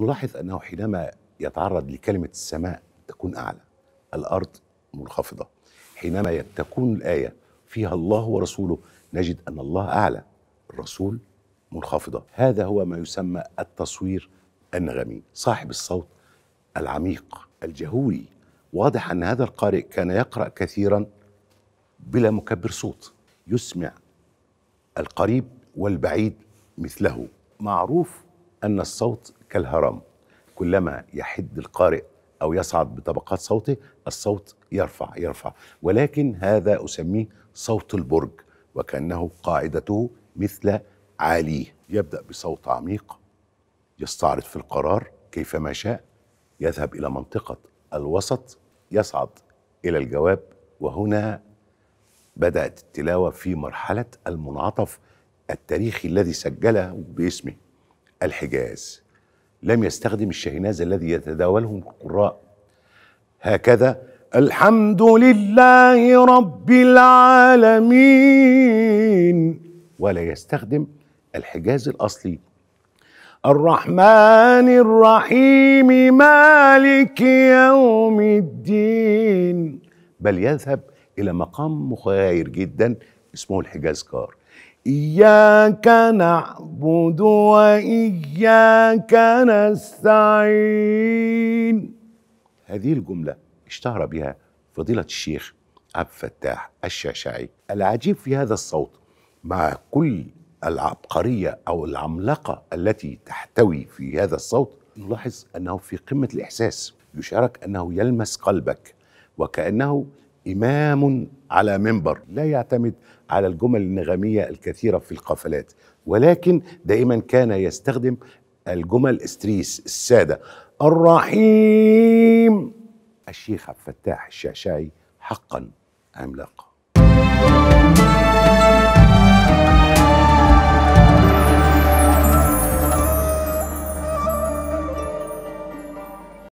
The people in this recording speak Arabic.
نلاحظ أنه حينما يتعرض لكلمة السماء تكون أعلى الأرض منخفضة حينما تكون الآية فيها الله ورسوله نجد أن الله أعلى الرسول منخفضة هذا هو ما يسمى التصوير النغمي صاحب الصوت العميق الجهوري واضح أن هذا القارئ كان يقرأ كثيرا بلا مكبر صوت يسمع القريب والبعيد مثله معروف أن الصوت كالهرم كلما يحد القارئ أو يصعد بطبقات صوته الصوت يرفع يرفع ولكن هذا أسميه صوت البرج وكأنه قاعدته مثل عاليه يبدأ بصوت عميق يستعرض في القرار كيفما شاء يذهب إلى منطقة الوسط يصعد إلى الجواب وهنا بدأت التلاوة في مرحلة المنعطف التاريخي الذي سجله باسمه الحجاز لم يستخدم الشاهناز الذي يتداوله القراء هكذا الحمد لله رب العالمين ولا يستخدم الحجاز الأصلي الرحمن الرحيم مالك يوم الدين بل يذهب إلى مقام مخير جدا اسمه الحجاز كار إياك نعبد وإياك نستعين هذه الجملة اشتهر بها فضيلة الشيخ عبد الفتاح الشاشعي العجيب في هذا الصوت مع كل العبقرية أو العملاقة التي تحتوي في هذا الصوت نلاحظ أنه في قمة الإحساس يشارك أنه يلمس قلبك وكأنه إمام على منبر لا يعتمد على الجمل النغمية الكثيرة في القافلات ولكن دائما كان يستخدم الجمل استريس السادة الرحيم الشيخ عبد الفتاح الشعشعي حقا عملاق